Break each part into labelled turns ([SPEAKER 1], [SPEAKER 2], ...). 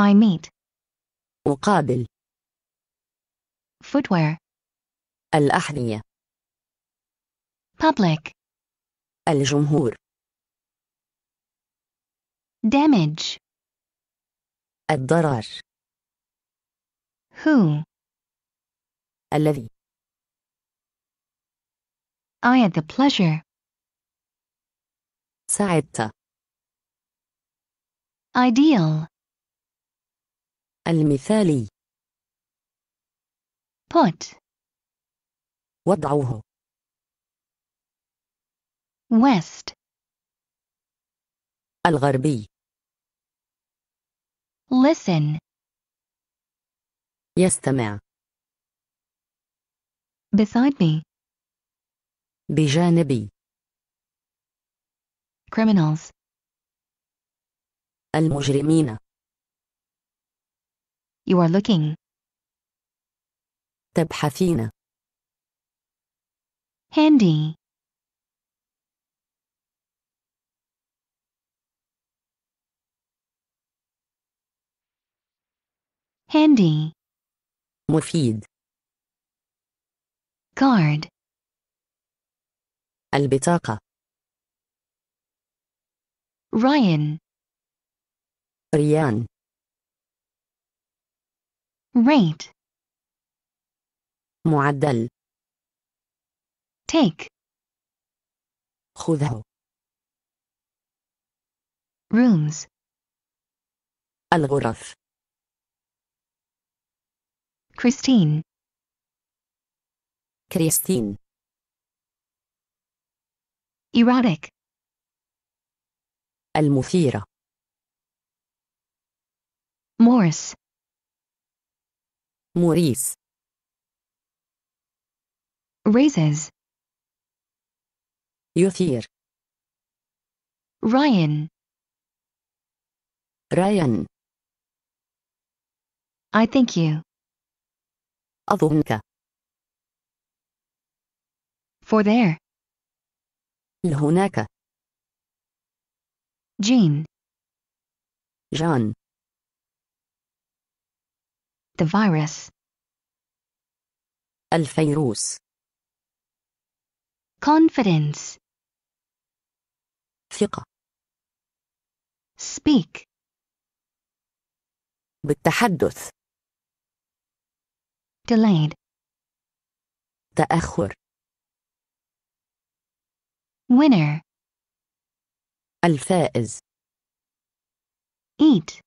[SPEAKER 1] I meet أقابل footwear الأحذية public الجمهور damage الضرر who الذي I had the pleasure سعدت ideal المثالي put وضعه west الغربي listen يستمع beside me بجانبي criminals المجرمين You are looking. تبحثين. Handy. Handy. مفيد. guard البطاقة. Ryan. Ryan rate معدل take خذه rooms الغرف christine christine erotic المثيرة Morse Maurice. Raises. يثير. Ryan. Ryan. I thank you. أظنك. For there. لهناك. Jean. Jean. The virus. الفيروس. Confidence. ثقة. Speak. بالتحدث. Delayed. تأخر. Winner. الفائز. Eat.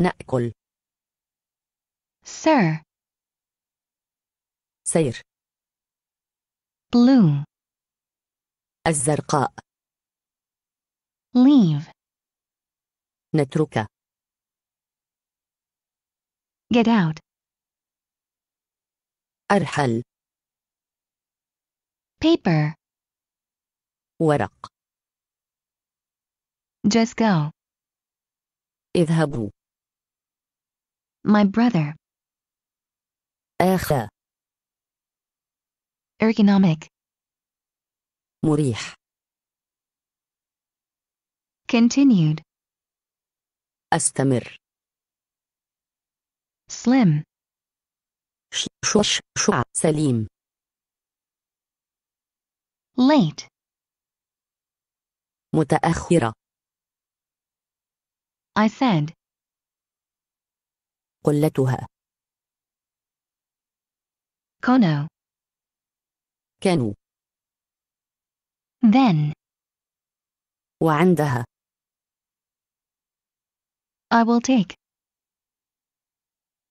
[SPEAKER 1] نأكل. Sir. سير. Blue. الزرقاء. Leave. نترك. Get out. أرحل. Paper. ورق. Just go. اذهبوا. My brother. أخ ergonomic مريح continued أستمر slim شوش شع سليم late متأخرة I said قلتها Kono. كانوا. Then. وعندها. I will take.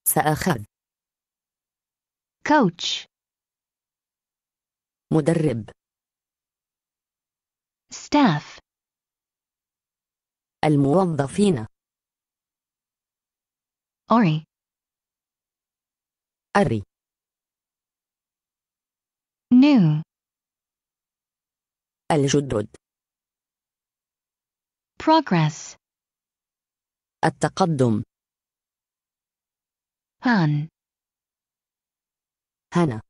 [SPEAKER 1] سأخذ. Coach. مدرب. Staff. الموظفين. Ori. أري new الجدد progress التقدم هان هنا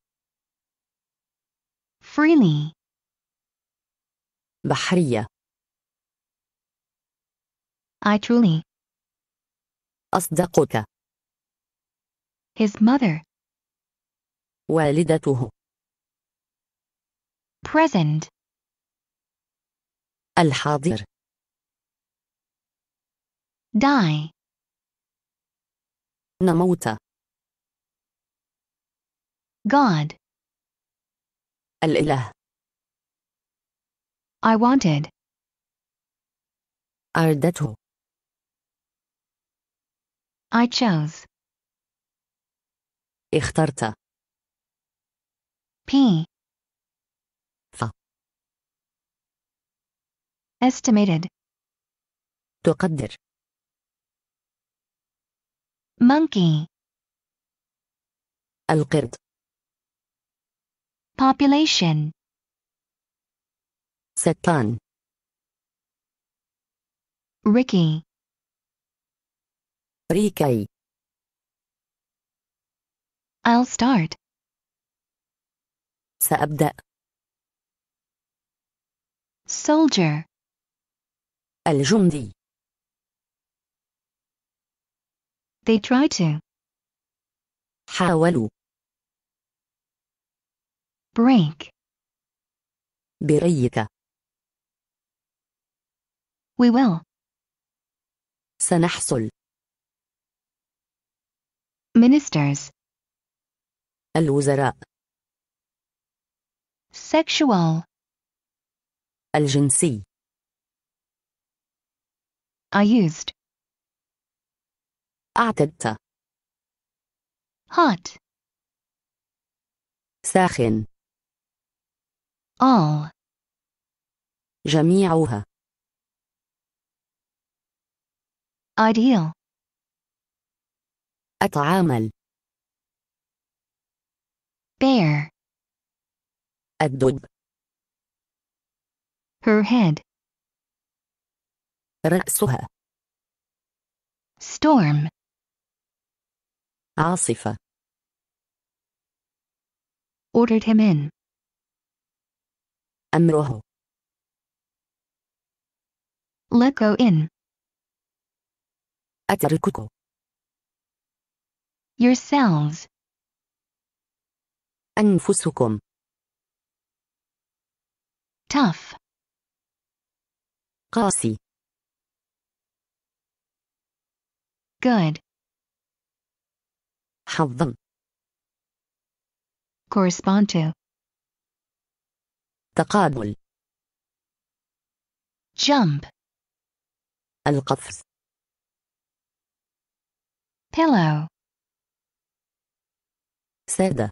[SPEAKER 1] freely بحرية I truly أصدقك his mother والدته present الحاضر die نموت God الإله I wanted أردته I chose اخترت P estimated تقدر monkey القرد population سكان Ricky ريكي I'll start سأبدأ soldier الجندي. They try to. حاولوا. Break. بريك. We will. سنحصل. Ministers. الوزراء. Sexual. الجنسي. I used. أعتدت. Hot. ساخن. All. جميعها. Ideal. أتعامل. Bear. الدب. Her head. رأسها storm عاصفة ordered him in أمره let go in أتركك yourselves أنفسكم tough قاسي Good. them? Correspond to. تقابل. Jump. القفز. Pillow. سادة.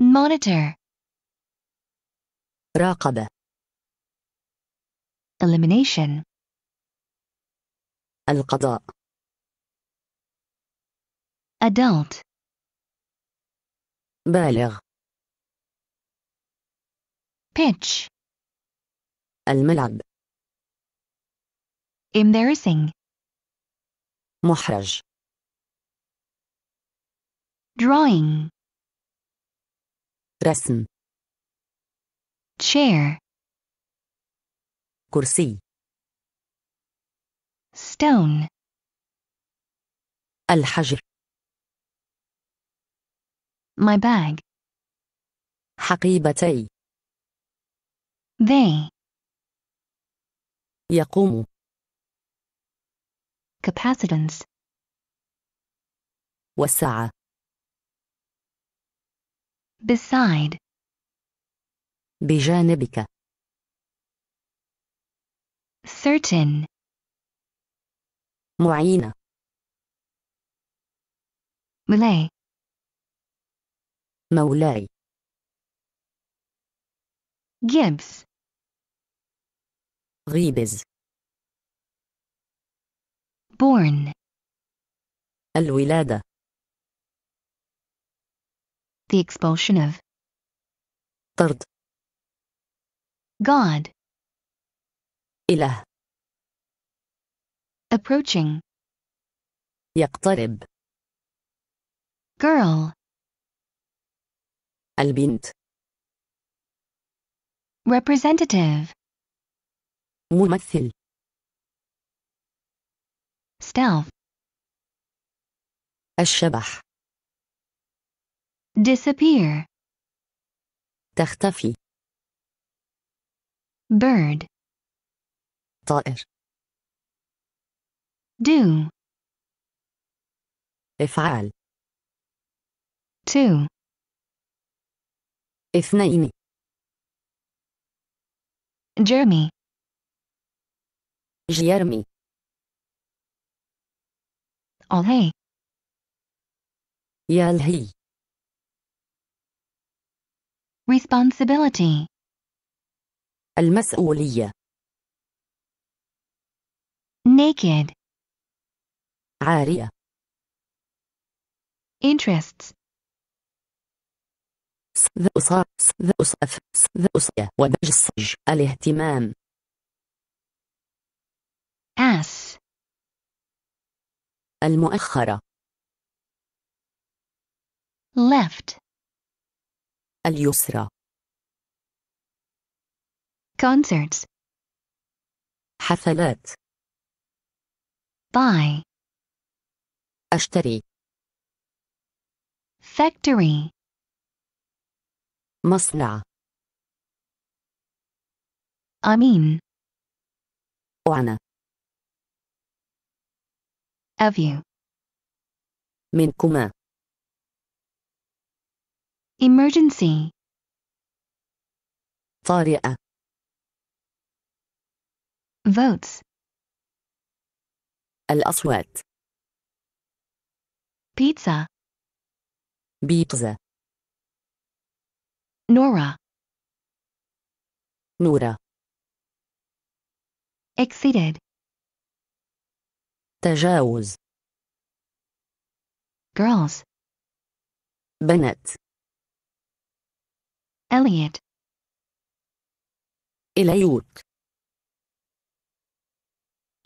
[SPEAKER 1] Monitor. راقبة. Elimination. القضاء adult بالغ pitch الملعب embarrassing محرج drawing رسم chair كرسي stone الحجر my bag حقيبتي they يقوم capacitance والساعة beside بجانبك certain معينة Malay مولاي gibbs غيبز born الولادة the expulsion of طرد God إله approaching يقترب girl البنت representative ممثل stealth الشبح disappear تختفي bird طائر do افعل to اثنين Jeremy Jeremy All hey Yal hey Responsibility المسؤولية Naked عارية interests ذا أصاف ذا أصف ذا أصية ودجسج الاهتمام ass المؤخرة left اليسرى concerts حفلات buy أشتري factory مصنع أمين أعنى of you منكما emergency طارئة votes الأصوات Pizza. Pizza. Nora. Nora. Exceeded. تجاوز. Girls. Bennett. Elliot. Eliot.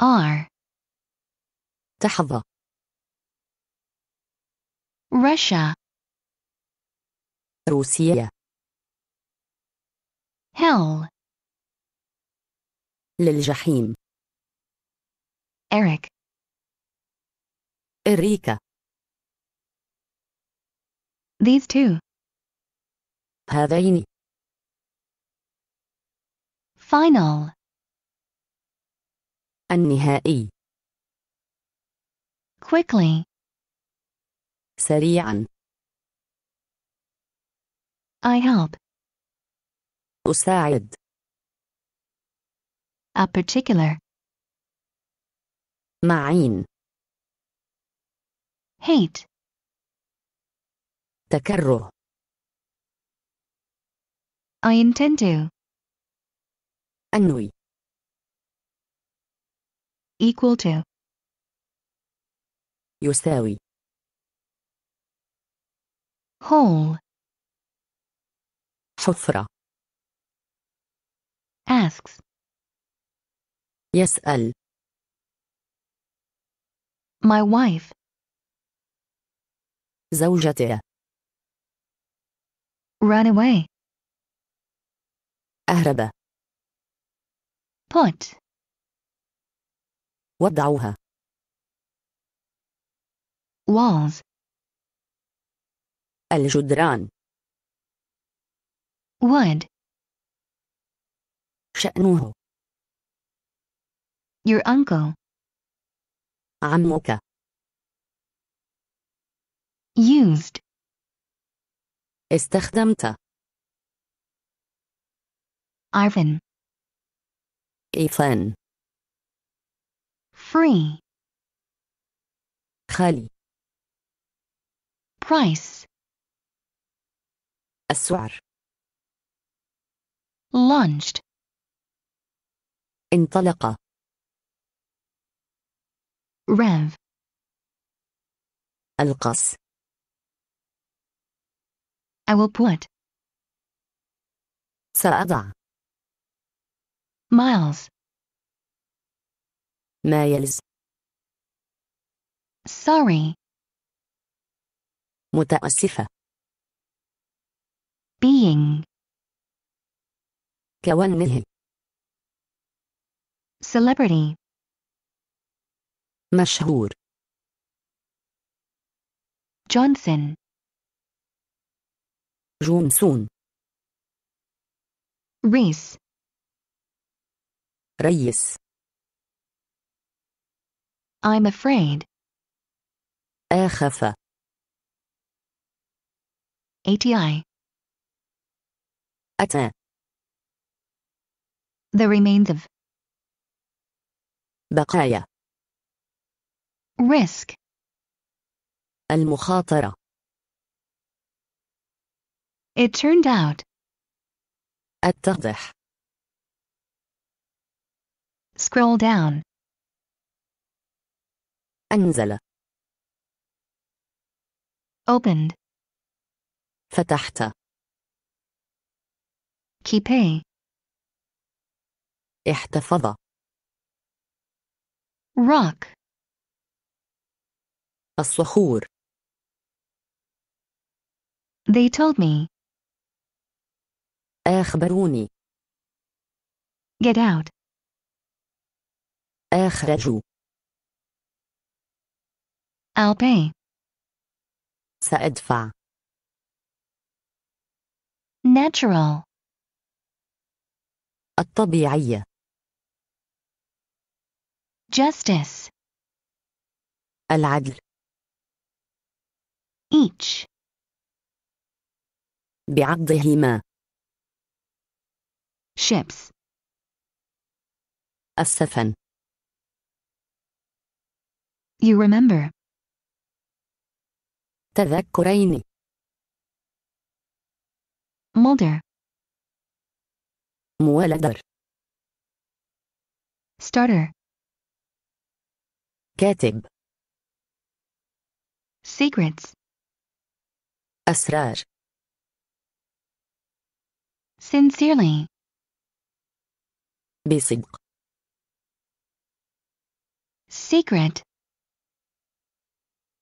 [SPEAKER 1] R. تحظى. Russia روسيا hell للجحيم Eric إريكا these two هذين final النهائي quickly سريعا I help أساعد A particular معين hate تكره I intend to أنوي equal to يساوي Hole. حفرة. Asks. يسأل. My wife. زوجتي. Run away. أهرب. Put. وضعوها. Walls. الجدران Wood. شأنه your uncle عمك used استخدمت Arvin Ethan Free خالي. Price السعر launched انطلق rev القص I will put سأضع miles مايلز sorry متأسفة being كونه celebrity مشهور Johnson جونسون Reese. Reyes. I'm afraid آخف ATI atteint. The remains of. بقايا. risk. المخاطرة. It turned out. التضح. Scroll down. أنزل. Opened. فتحت. keepé احتفظ rock الصخور They told me أخبروني Get out أخرجوا I'll pay سأدفع Natural الطبيعية justice العدل each بعضهما ships السفن You remember. تذكريني. Mulder. مولدر starter كاتب secrets أسرار sincerely بصدق secret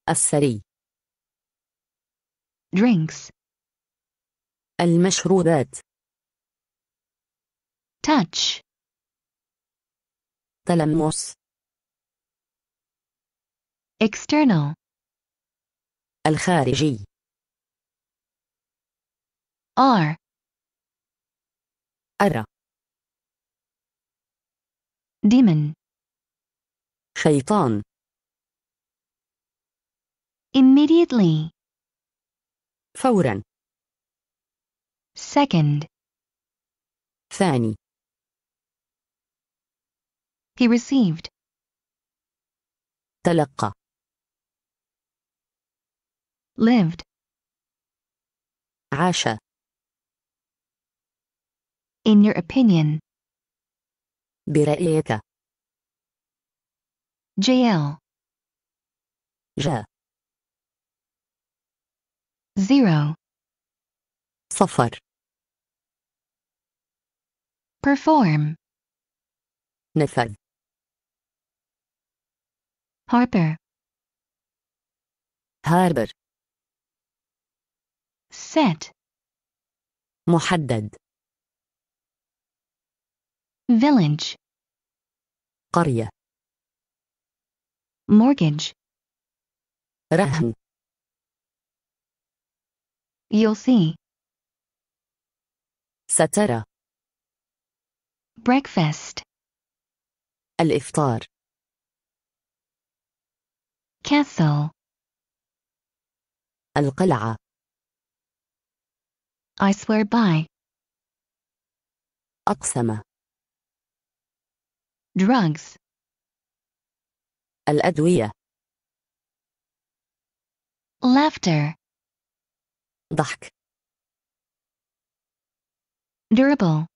[SPEAKER 1] السري drinks المشروبات touch تلمس external الخارجي R أرى demon شيطان immediately فورا second ثاني he received. تلقى. Lived. عاش. In your opinion. برأيك. JL. جاء. Zero. صفر. Perform. نفذ. Harper. هاربر set محدد village قرية mortgage رهن you'll see سترى breakfast الإفطار castle القلعة I swear by أقسم drugs الأدوية laughter ضحك durable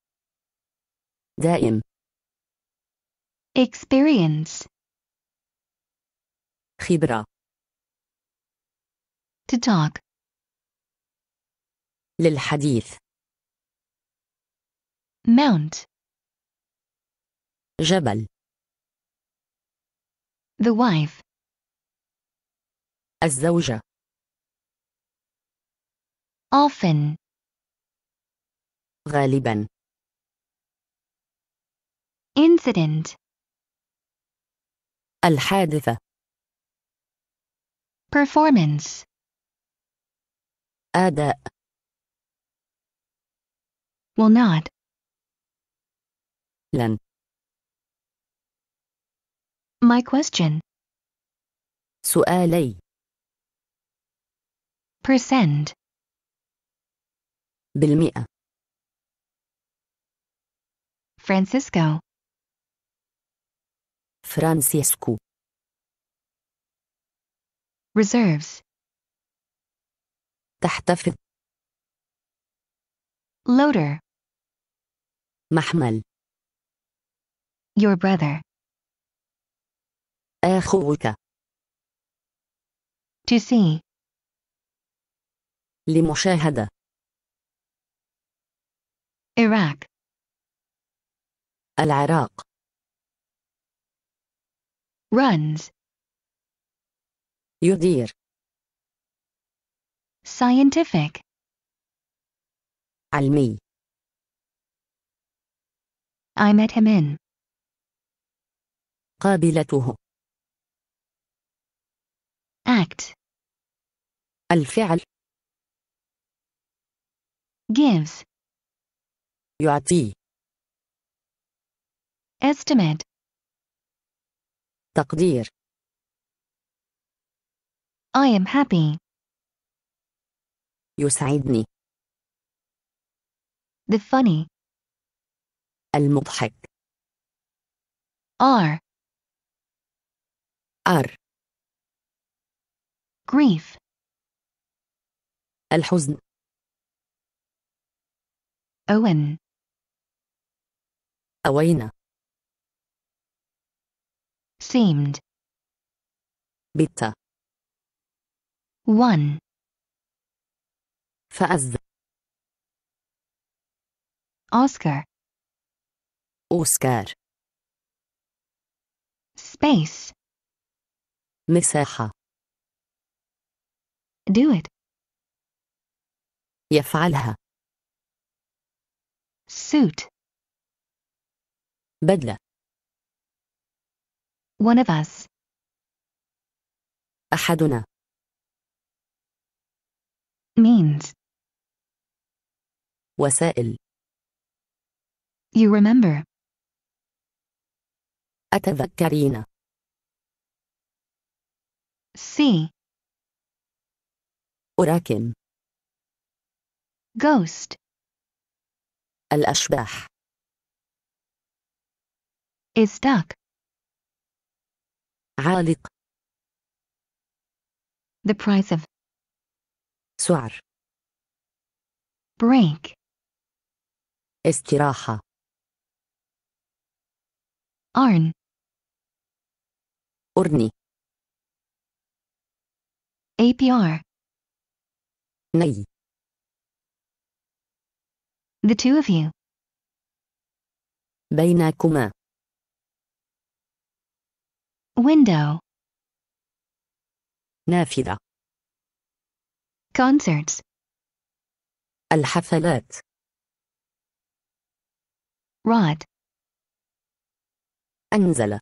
[SPEAKER 1] دائم experience خبرة to talk للحديث mount جبل the wife الزوجة often غالبا incident الحادثة performance أداء will not لن my question سؤالي percent بالمئة Francisco Francisco reserves تحتفظ loader محمل your brother أخوك to see لمشاهدة Iraq العراق runs يدير scientific علمي I met him in قابلته act الفعل gives يعطي estimate تقدير I am happy. يسعدني. The funny. المضحك. R. R. Grief. الحزن. Owen. أوينا. Seemed. Bitter. One. فأز. Oscar. Oscar. Space. مساحة. Do it. يفعلها. Suit. بدلة. One of us. أحدنا means. وسائل You remember. أتذكرين See. أراكم Ghost. الأشباح Is stuck. عالق The price of سعر break استراحة Arn أرني APR ني The two of you بينكما window نافذة Concerts الحفلات راد أنزل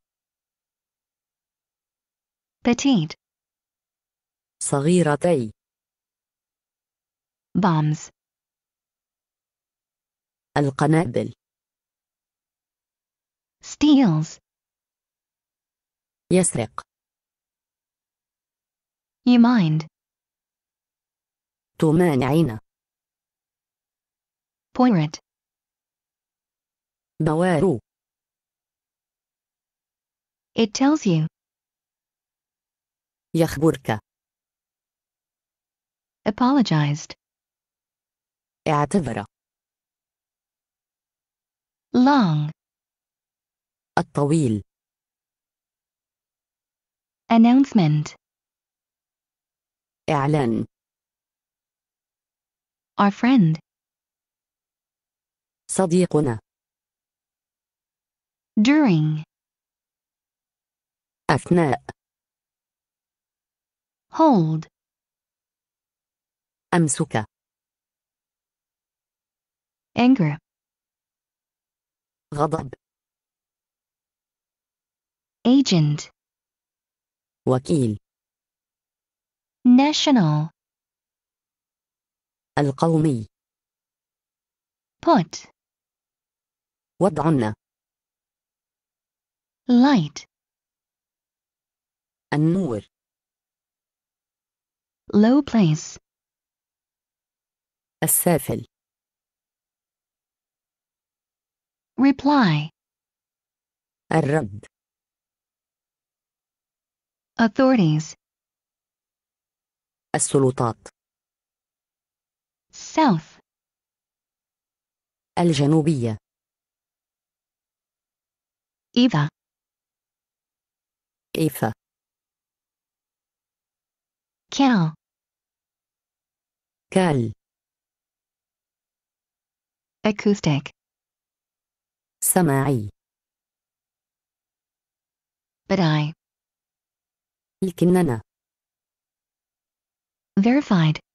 [SPEAKER 1] petite صغيرتي bombs القنابل steals يسرق you mind تمانعين Poiret بوارو It tells you يخبرك apologized اعتذر long الطويل announcement إعلان Our friend. صديقنا. During. أثناء. Hold. أمسك. Anger. غضب. Agent. وكيل. National. القومي put وضعنا light النور low place السافل reply الرد authorities السلطات South الجنوبية إذا إيفا كال كال acoustic سماعي but I لكننا verified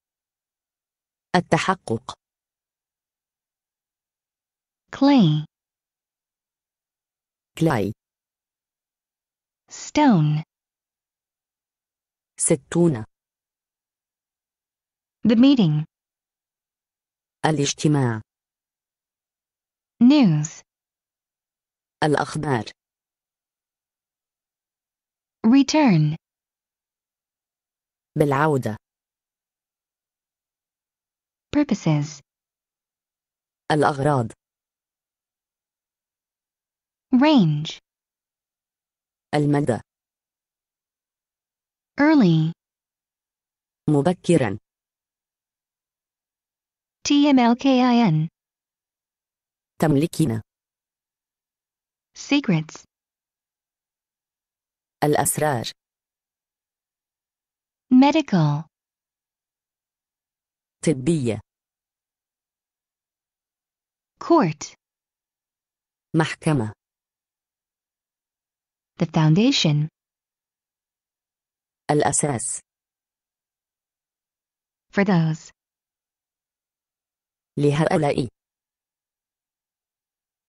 [SPEAKER 1] التحقق clay clay stone ستون the meeting الاجتماع news الأخبار return بالعودة purposes الأغراض range المدى early مبكرا TMLKIN تملكنا secrets الأسرار medical طبية court محكمة the foundation الأساس for those لهؤلاء